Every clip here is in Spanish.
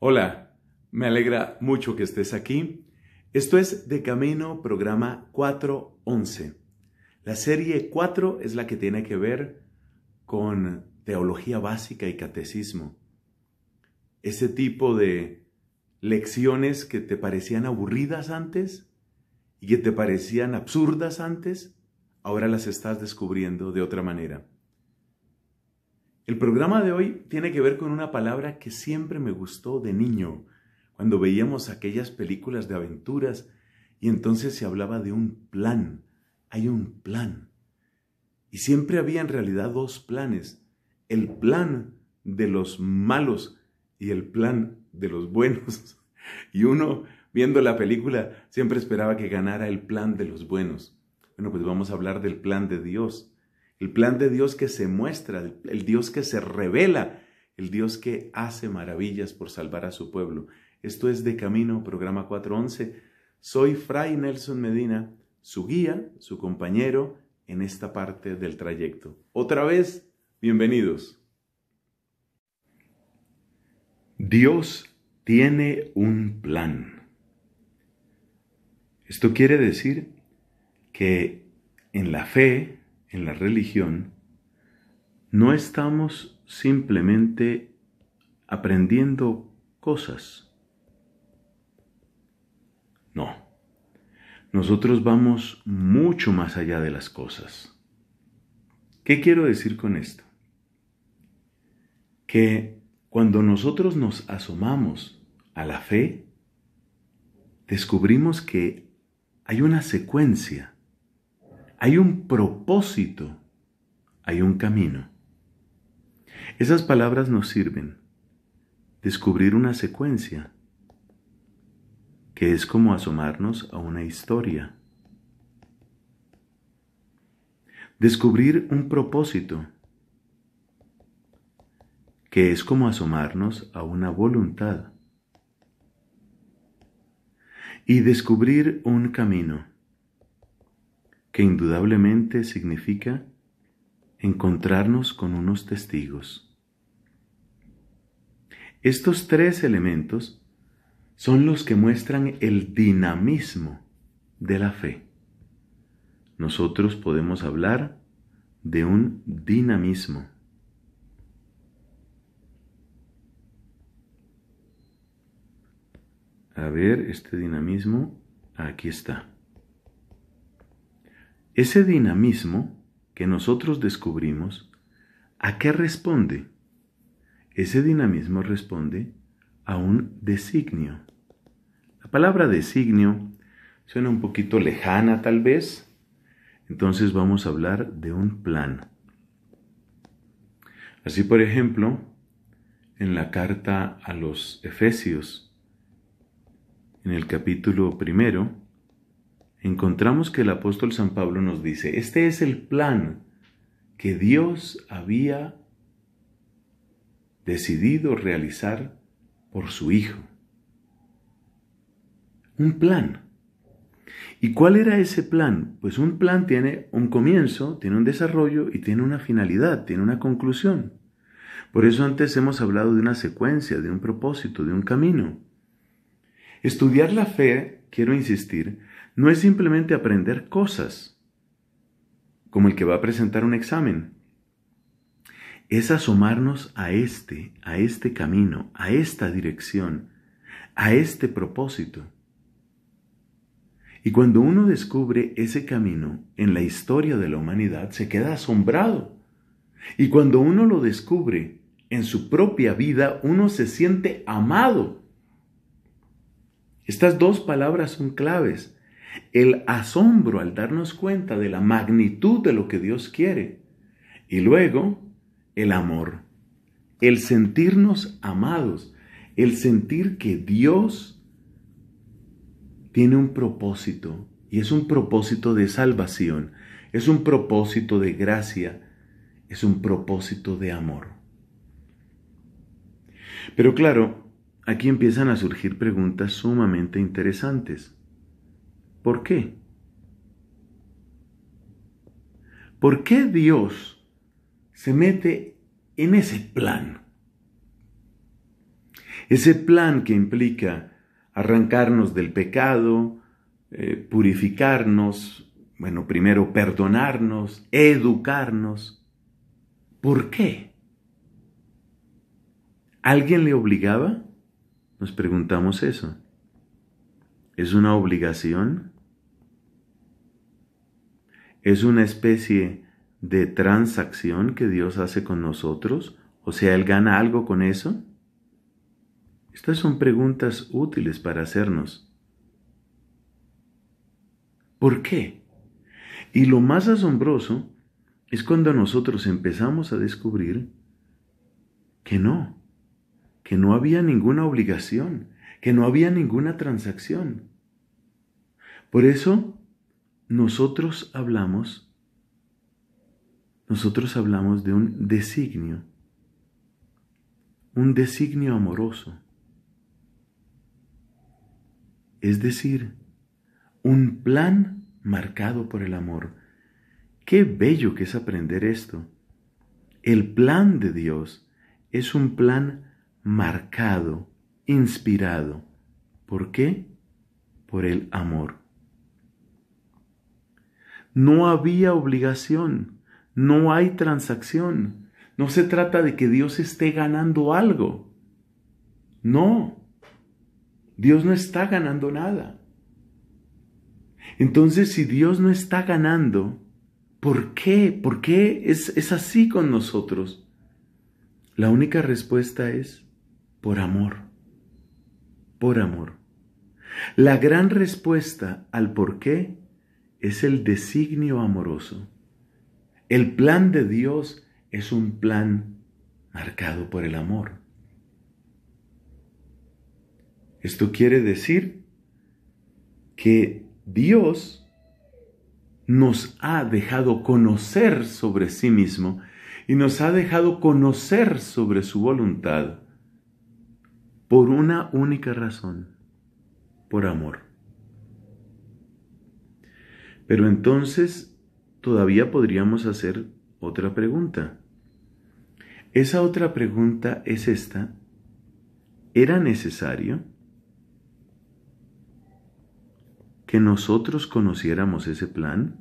Hola, me alegra mucho que estés aquí. Esto es De Camino, programa 411. La serie 4 es la que tiene que ver con teología básica y catecismo. Ese tipo de lecciones que te parecían aburridas antes y que te parecían absurdas antes, ahora las estás descubriendo de otra manera. El programa de hoy tiene que ver con una palabra que siempre me gustó de niño, cuando veíamos aquellas películas de aventuras y entonces se hablaba de un plan. Hay un plan. Y siempre había en realidad dos planes. El plan de los malos y el plan de los buenos. Y uno, viendo la película, siempre esperaba que ganara el plan de los buenos. Bueno, pues vamos a hablar del plan de Dios el plan de Dios que se muestra, el, Dios que se revela, el Dios que hace maravillas por salvar a su pueblo. Esto es De Camino, programa 411. Soy Fray Nelson Medina, su guía, su compañero en esta parte del trayecto. Otra vez, bienvenidos. Dios tiene un plan. Esto quiere decir que en la fe, en la religión, no estamos simplemente aprendiendo cosas. No, nosotros vamos mucho más allá de las cosas. ¿Qué quiero decir con esto? Que cuando nosotros nos asomamos a la fe, descubrimos que hay una secuencia hay un propósito, hay un camino. Esas palabras nos sirven. Descubrir una secuencia, que es como asomarnos a una historia. Descubrir un propósito, que es como asomarnos a una voluntad. Y descubrir un camino, que indudablemente significa encontrarnos con unos testigos. Estos tres elementos son los que muestran el dinamismo de la fe. Nosotros podemos hablar de un dinamismo. A ver, este dinamismo, aquí está. Ese dinamismo que nosotros descubrimos, ¿a qué responde? Ese dinamismo responde a un designio. La palabra designio suena un poquito lejana tal vez, entonces vamos a hablar de un plan. Así por ejemplo, en la carta a los Efesios, en el capítulo primero, encontramos que el apóstol San Pablo nos dice, este es el plan que Dios había decidido realizar por su Hijo. Un plan. ¿Y cuál era ese plan? Pues un plan tiene un comienzo, tiene un desarrollo y tiene una finalidad, tiene una conclusión. Por eso antes hemos hablado de una secuencia, de un propósito, de un camino. Estudiar la fe, quiero insistir, no es simplemente aprender cosas, como el que va a presentar un examen. Es asomarnos a este, a este camino, a esta dirección, a este propósito. Y cuando uno descubre ese camino en la historia de la humanidad, se queda asombrado. Y cuando uno lo descubre en su propia vida, uno se siente amado. Estas dos palabras son claves el asombro al darnos cuenta de la magnitud de lo que Dios quiere y luego el amor, el sentirnos amados, el sentir que Dios tiene un propósito y es un propósito de salvación, es un propósito de gracia, es un propósito de amor. Pero claro, aquí empiezan a surgir preguntas sumamente interesantes. ¿Por qué? ¿Por qué Dios se mete en ese plan? Ese plan que implica arrancarnos del pecado, eh, purificarnos, bueno, primero perdonarnos, educarnos. ¿Por qué? ¿Alguien le obligaba? Nos preguntamos eso. ¿Es una obligación? es una especie de transacción que Dios hace con nosotros? O sea, ¿Él gana algo con eso? Estas son preguntas útiles para hacernos. ¿Por qué? Y lo más asombroso es cuando nosotros empezamos a descubrir que no, que no había ninguna obligación, que no había ninguna transacción. Por eso, nosotros hablamos, nosotros hablamos de un designio, un designio amoroso. Es decir, un plan marcado por el amor. Qué bello que es aprender esto. El plan de Dios es un plan marcado, inspirado. ¿Por qué? Por el amor. No había obligación, no hay transacción. No se trata de que Dios esté ganando algo. No, Dios no está ganando nada. Entonces, si Dios no está ganando, ¿por qué? ¿Por qué es, es así con nosotros? La única respuesta es por amor, por amor. La gran respuesta al por qué es el designio amoroso. El plan de Dios es un plan marcado por el amor. Esto quiere decir que Dios nos ha dejado conocer sobre sí mismo y nos ha dejado conocer sobre su voluntad por una única razón, por amor. Pero entonces todavía podríamos hacer otra pregunta. Esa otra pregunta es esta. ¿Era necesario que nosotros conociéramos ese plan?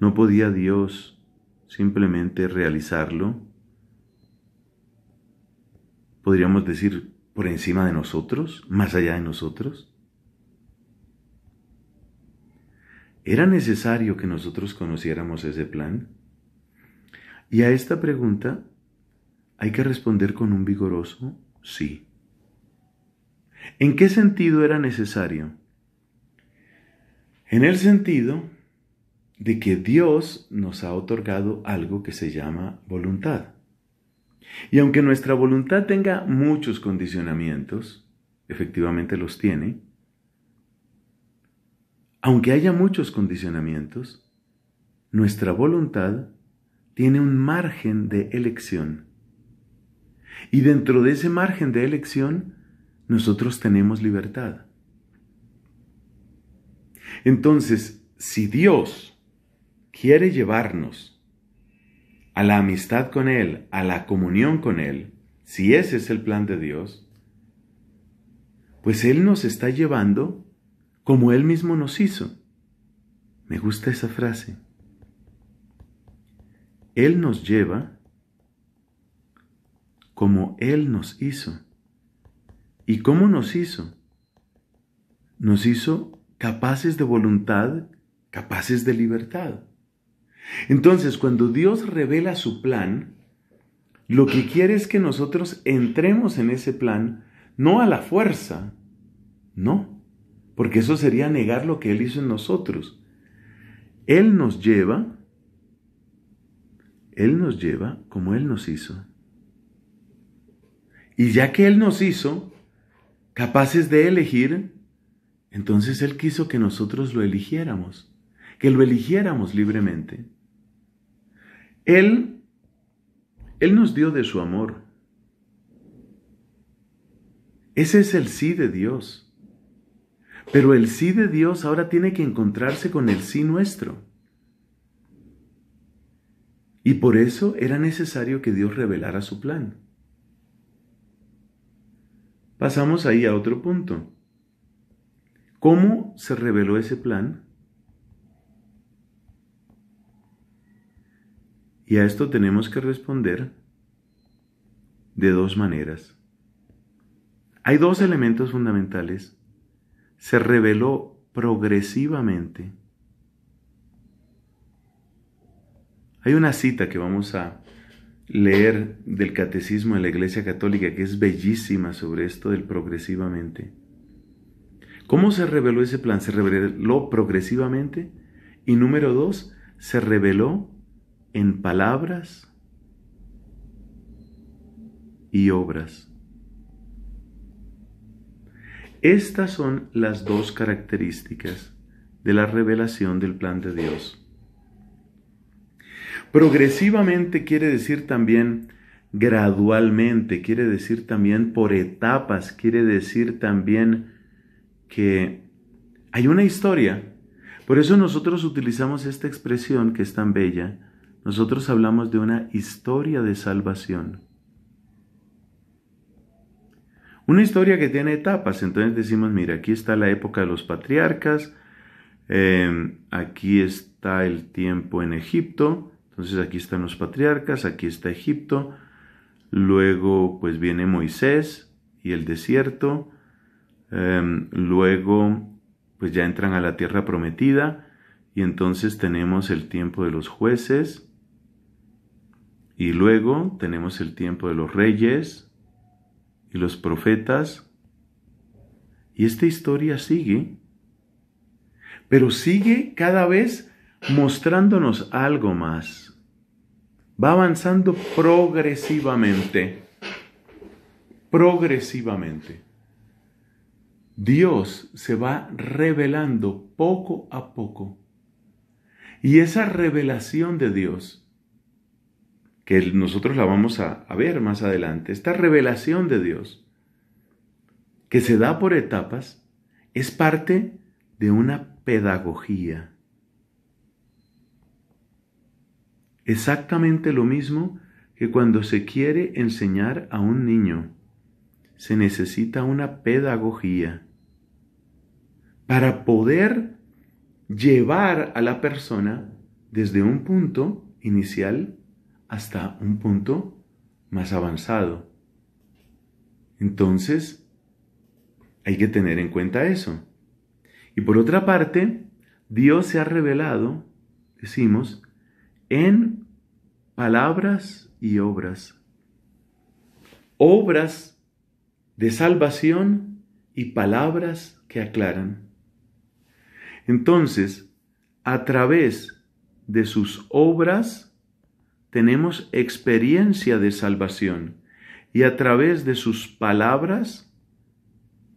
¿No podía Dios simplemente realizarlo? Podríamos decir, por encima de nosotros, más allá de nosotros? ¿Era necesario que nosotros conociéramos ese plan? Y a esta pregunta hay que responder con un vigoroso sí. ¿En qué sentido era necesario? En el sentido de que Dios nos ha otorgado algo que se llama voluntad. Y aunque nuestra voluntad tenga muchos condicionamientos, efectivamente los tiene, aunque haya muchos condicionamientos, nuestra voluntad tiene un margen de elección. Y dentro de ese margen de elección, nosotros tenemos libertad. Entonces, si Dios quiere llevarnos a la amistad con Él, a la comunión con Él, si ese es el plan de Dios, pues Él nos está llevando como Él mismo nos hizo. Me gusta esa frase. Él nos lleva como Él nos hizo. ¿Y cómo nos hizo? Nos hizo capaces de voluntad, capaces de libertad. Entonces, cuando Dios revela su plan, lo que quiere es que nosotros entremos en ese plan, no a la fuerza, no, porque eso sería negar lo que Él hizo en nosotros. Él nos lleva, Él nos lleva como Él nos hizo. Y ya que Él nos hizo, capaces de elegir, entonces Él quiso que nosotros lo eligiéramos que lo eligiéramos libremente. Él, Él nos dio de su amor. Ese es el sí de Dios. Pero el sí de Dios ahora tiene que encontrarse con el sí nuestro. Y por eso era necesario que Dios revelara su plan. Pasamos ahí a otro punto. ¿Cómo se reveló ese plan? Y a esto tenemos que responder de dos maneras. Hay dos elementos fundamentales. Se reveló progresivamente. Hay una cita que vamos a leer del Catecismo de la Iglesia Católica que es bellísima sobre esto del progresivamente. ¿Cómo se reveló ese plan? Se reveló progresivamente y número dos, se reveló en palabras y obras. Estas son las dos características de la revelación del plan de Dios. Progresivamente quiere decir también gradualmente, quiere decir también por etapas, quiere decir también que hay una historia. Por eso nosotros utilizamos esta expresión que es tan bella, nosotros hablamos de una historia de salvación. Una historia que tiene etapas, entonces decimos, mira, aquí está la época de los patriarcas, em, aquí está el tiempo en Egipto, entonces aquí están los patriarcas, aquí está Egipto, luego pues viene Moisés y el desierto, em, luego pues ya entran a la tierra prometida y entonces tenemos el tiempo de los jueces, y luego tenemos el tiempo de los reyes y los profetas. Y esta historia sigue, pero sigue cada vez mostrándonos algo más. Va avanzando progresivamente, progresivamente. Dios se va revelando poco a poco. Y esa revelación de Dios que nosotros la vamos a, ver más adelante, esta revelación de Dios, que se da por etapas, es parte de una pedagogía. Exactamente lo mismo que cuando se quiere enseñar a un niño, se necesita una pedagogía para poder llevar a la persona desde un punto inicial hasta un punto más avanzado. Entonces, hay que tener en cuenta eso. Y por otra parte, Dios se ha revelado, decimos, en palabras y obras. Obras de salvación y palabras que aclaran. Entonces, a través de sus obras, tenemos experiencia de salvación y a través de sus palabras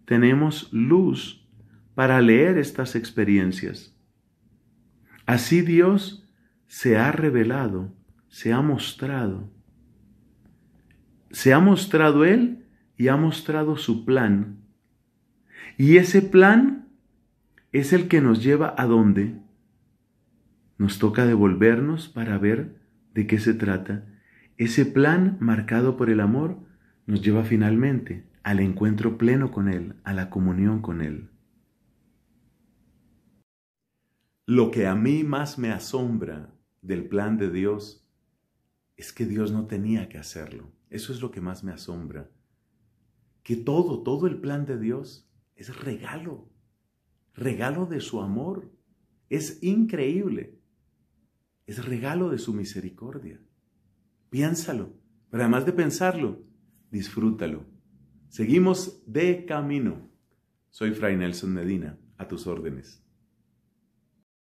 tenemos luz para leer estas experiencias. Así Dios se ha revelado, se ha mostrado. Se ha mostrado Él y ha mostrado su plan. Y ese plan es el que nos lleva a dónde? Nos toca devolvernos para ver de qué se trata, ese plan marcado por el amor nos lleva finalmente al encuentro pleno con Él, a la comunión con Él. Lo que a mí más me asombra del plan de Dios es que Dios no tenía que hacerlo. Eso es lo que más me asombra. Que todo, todo el plan de Dios es regalo, regalo de su amor. Es increíble es regalo de su misericordia. Piénsalo, pero además de pensarlo, disfrútalo. Seguimos de camino. Soy Fray Nelson Medina, a tus órdenes.